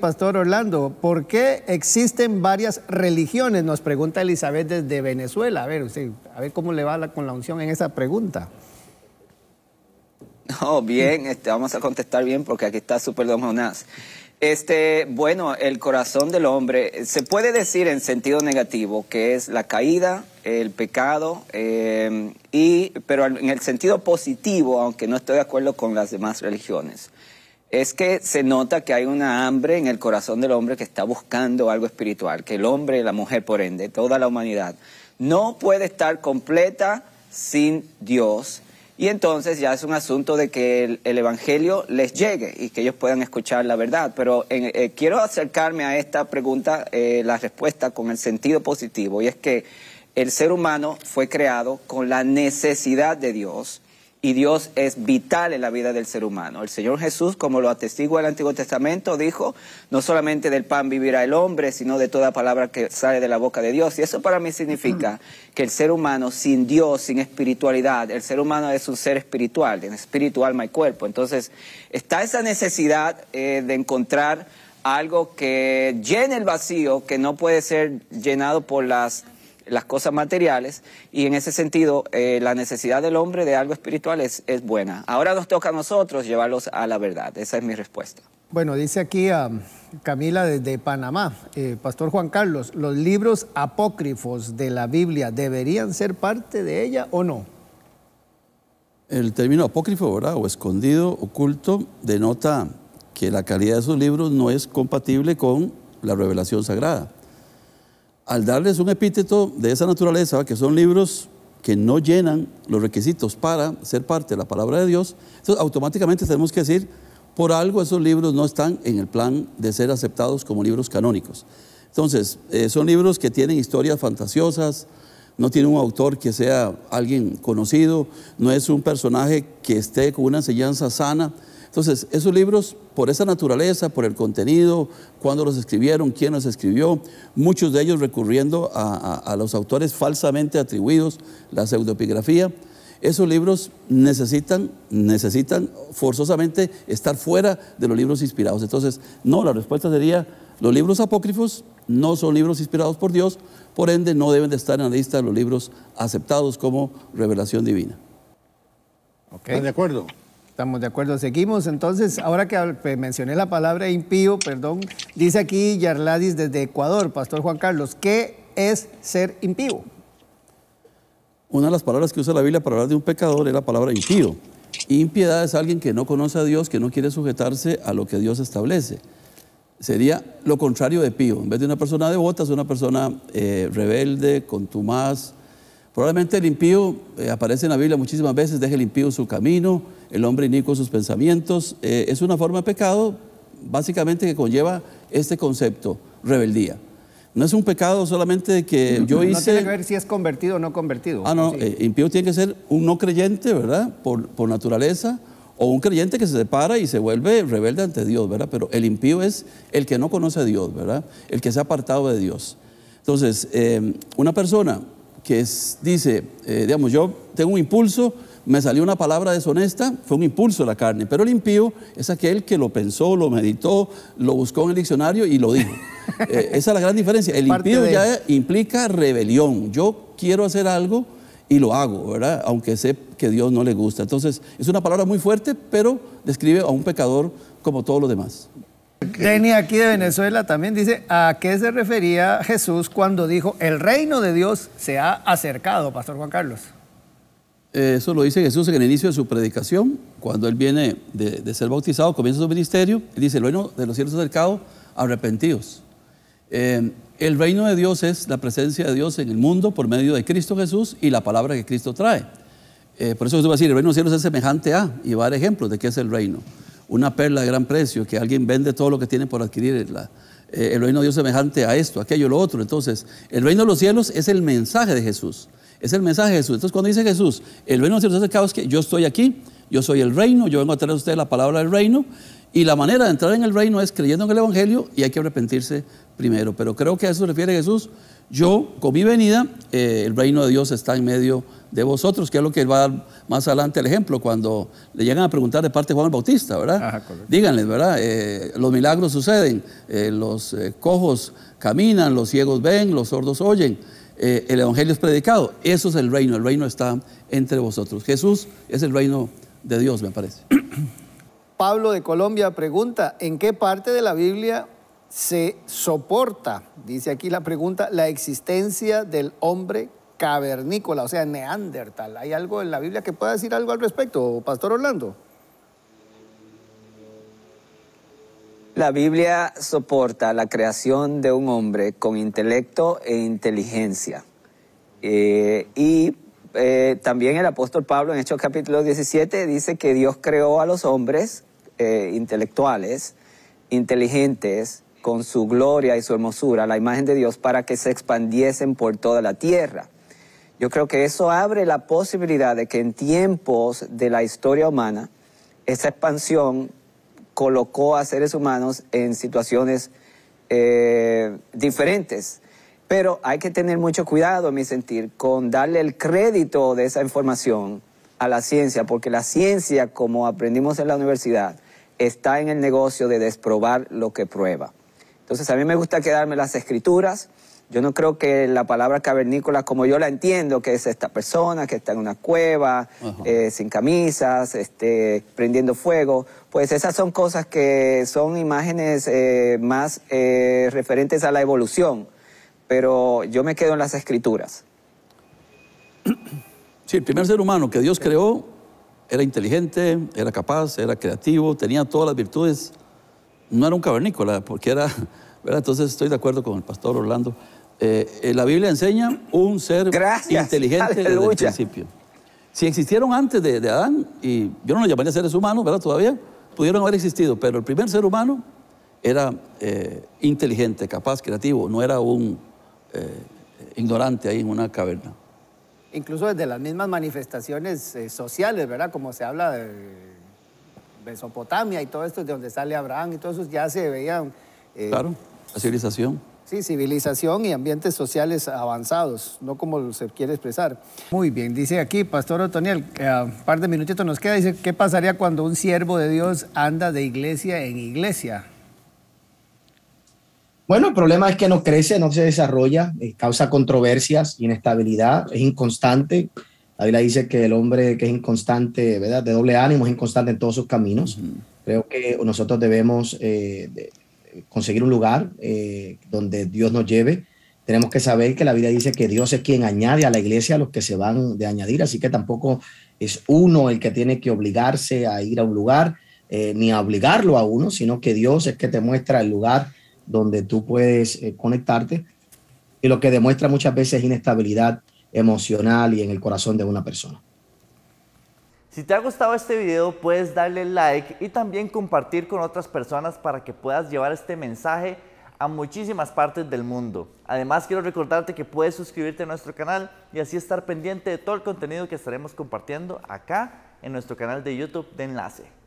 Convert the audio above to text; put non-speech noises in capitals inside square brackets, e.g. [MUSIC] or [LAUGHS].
Pastor Orlando, ¿por qué existen varias religiones? Nos pregunta Elizabeth desde Venezuela. A ver, usted, a ver cómo le va con la unción en esa pregunta. Oh, bien, este, vamos a contestar bien porque aquí está Super Don Jonás. Este, bueno, el corazón del hombre se puede decir en sentido negativo que es la caída, el pecado, eh, y, pero en el sentido positivo, aunque no estoy de acuerdo con las demás religiones es que se nota que hay una hambre en el corazón del hombre que está buscando algo espiritual, que el hombre, la mujer, por ende, toda la humanidad, no puede estar completa sin Dios. Y entonces ya es un asunto de que el, Evangelio les llegue y que ellos puedan escuchar la verdad. Pero eh, quiero acercarme a esta pregunta, eh, la respuesta con el sentido positivo, y es que el ser humano fue creado con la necesidad de Dios y Dios es vital en la vida del ser humano. El Señor Jesús, como lo atestigua el Antiguo Testamento, dijo, no solamente del pan vivirá el hombre, sino de toda palabra que sale de la boca de Dios. Y eso para mí significa que el ser humano sin Dios, sin espiritualidad, el ser humano es un ser espiritual, en espíritu, alma y cuerpo. Entonces, está esa necesidad eh, de encontrar algo que llene el vacío que no puede ser llenado por las las cosas materiales y en ese sentido eh, la necesidad del hombre de algo espiritual es, buena. Ahora nos toca a nosotros llevarlos a la verdad. Esa es mi respuesta. Bueno, dice aquí a ah, Camila desde Panamá, eh, Pastor Juan Carlos, ¿los libros apócrifos de la Biblia deberían ser parte de ella o no? El término apócrifo, ¿verdad? O escondido, oculto, denota que la calidad de esos libros no es compatible con la revelación sagrada al darles un epíteto de esa naturaleza, que son libros que no llenan los requisitos para ser parte de la palabra de Dios, entonces automáticamente tenemos que decir, por algo esos libros no están en el plan de ser aceptados como libros canónicos. Entonces, eh, son libros que tienen historias fantasiosas, no tiene un autor que sea alguien conocido, no es un personaje que esté con una enseñanza sana, entonces, esos libros, por esa naturaleza, por el contenido, cuándo los escribieron, quién los escribió, muchos de ellos recurriendo a, los autores falsamente atribuidos, la pseudopigrafía, esos libros necesitan, necesitan forzosamente estar fuera de los libros inspirados. Entonces, no, la respuesta sería, los libros apócrifos no son libros inspirados por Dios, por ende no deben de estar en la lista de los libros aceptados como revelación divina. Okay. de acuerdo? Estamos de acuerdo, seguimos. Entonces, ahora que pues, mencioné la palabra impío, perdón, dice aquí Yarladis desde Ecuador, Pastor Juan Carlos, ¿qué es ser impío? Una de las palabras que usa la Biblia para hablar de un pecador es la palabra impío. Impiedad es alguien que no conoce a Dios, que no quiere sujetarse a lo que Dios establece. Sería lo contrario de pío. En vez de una persona devota, es una persona eh, rebelde, contumaz, Probablemente el impío eh, aparece en la Biblia muchísimas veces, deja el impío su camino, el hombre inico sus pensamientos. Eh, es una forma de pecado básicamente que conlleva este concepto, rebeldía. No es un pecado solamente que yo hice... No tiene que ver si es convertido o no convertido. Ah, no, eh, impío tiene que ser un no creyente, ¿verdad? Por, por naturaleza, o un creyente que se separa y se vuelve rebelde ante Dios, ¿verdad? Pero el impío es el que no conoce a Dios, ¿verdad? El que se ha apartado de Dios. Entonces, una persona que dice, eh, digamos, yo tengo un impulso, me salió una palabra deshonesta, fue un impulso de la carne, pero el impío es aquel que lo pensó, lo meditó, lo buscó en el diccionario y lo dijo. [LAUGHS] Eh, esa es la gran diferencia. El impío ya implica rebelión. Yo quiero hacer algo y lo hago, ¿verdad? Aunque sé que Dios no le gusta. Entonces, es una palabra muy fuerte, pero describe a un pecador como todos los demás. Denny aquí de Venezuela también dice, ¿a qué se refería Jesús cuando dijo, el reino de Dios se ha acercado, Pastor Juan Carlos? Eh, eso lo dice Jesús en el inicio de su predicación, cuando él viene de, ser bautizado, comienza su ministerio, dice, el reino de los cielos acercado, arrepentidos. Eh, el reino de Dios es la presencia de Dios en el mundo por medio de Cristo Jesús y la palabra que Cristo trae. Eh, por eso se va a decir, el reino de los cielos es semejante a, y va a dar ejemplos de qué es el reino una perla de gran precio, que alguien vende todo lo que tiene por adquirir eh, el reino de Dios semejante a esto, aquello, lo otro. Entonces, el reino de los cielos es el mensaje de Jesús. Es el mensaje de Jesús. Entonces, cuando dice Jesús, el reino de los cielos es que yo estoy aquí, yo soy el reino, yo vengo a traer a ustedes la palabra del reino. Y la manera de entrar en el reino es creyendo en el Evangelio y hay que arrepentirse primero. Pero creo que a eso refiere Jesús yo con mi venida, eh, el reino de Dios está en medio de vosotros, que es lo que va a dar más adelante el ejemplo, cuando le llegan a preguntar de parte de Juan Bautista, ¿verdad? Díganle, ah, Díganles, ¿verdad? Eh, los milagros suceden, eh, los cojos caminan, los ciegos ven, los sordos oyen, el Evangelio es predicado, eso es el reino, el reino está entre vosotros. Jesús es el reino de Dios, me parece. Pablo de Colombia pregunta, ¿en qué parte de la Biblia se soporta, dice aquí la pregunta, la existencia del hombre cavernícola, o sea, neandertal. ¿Hay algo en la Biblia que pueda decir algo al respecto, Pastor Orlando? La Biblia soporta la creación de un hombre con intelecto e inteligencia. Eh, y eh, también el apóstol Pablo en Hechos capítulo 17 dice que Dios creó a los hombres eh, intelectuales, inteligentes, con su gloria y su hermosura, la imagen de Dios, para que se expandiesen por toda la tierra. Yo creo que eso abre la posibilidad de que en tiempos de la historia humana, esa expansión colocó a seres humanos en situaciones eh, diferentes. Pero hay que tener mucho cuidado, en mi sentir, con darle el crédito de esa información a la ciencia, porque la ciencia, como aprendimos en la universidad, está en el negocio de desprobar lo que prueba. Entonces a mí me gusta quedarme las escrituras. Yo no creo que la palabra cavernícola, como yo la entiendo, que es esta persona que está en una cueva, eh, sin camisas, este, prendiendo fuego, pues esas son cosas que son imágenes eh, más eh, referentes a la evolución. Pero yo me quedo en las escrituras. [CLEARS THROAT] Sí, el primer ser humano que Dios creó era inteligente, era capaz, era creativo, tenía todas las virtudes no era un cavernícola, porque era, ¿verdad? Entonces estoy de acuerdo con el pastor Orlando. Eh, eh, la Biblia enseña un ser inteligente desde el principio. Si existieron antes de, Adán, y yo no lo llamaría seres humanos, ¿verdad? Todavía pudieron haber existido, pero el primer ser humano era eh, inteligente, capaz, creativo, no era un ignorante ahí en una caverna. Incluso desde las mismas manifestaciones sociales, ¿verdad? Como se habla de Mesopotamia y todo esto, de donde sale Abraham y todo eso, ya se veían... Eh, claro, la civilización. Sí, civilización y ambientes sociales avanzados, no como se quiere expresar. Muy bien, dice aquí Pastor Otoniel, un par de minutitos nos queda, dice, ¿qué pasaría cuando un siervo de Dios anda de iglesia en iglesia? Bueno, el problema es que no crece, no se desarrolla, eh, causa controversias, inestabilidad, es inconstante, la Biblia dice que el hombre que es inconstante, ¿verdad? De doble ánimo, es inconstante en todos sus caminos. Creo que nosotros debemos eh, conseguir un lugar eh, donde Dios nos lleve. Tenemos que saber que la Biblia dice que Dios es quien añade a la iglesia a los que se van de añadir, así que tampoco es uno el que tiene que obligarse a ir a un lugar, eh, ni a obligarlo a uno, sino que Dios es que te muestra el lugar donde tú puedes conectarte. Y lo que demuestra muchas veces es inestabilidad emocional y en el corazón de una persona. Si te ha gustado este video, puedes darle like y también compartir con otras personas para que puedas llevar este mensaje a muchísimas partes del mundo. Además, quiero recordarte que puedes suscribirte a nuestro canal y así estar pendiente de todo el contenido que estaremos compartiendo acá en nuestro canal de YouTube de Enlace.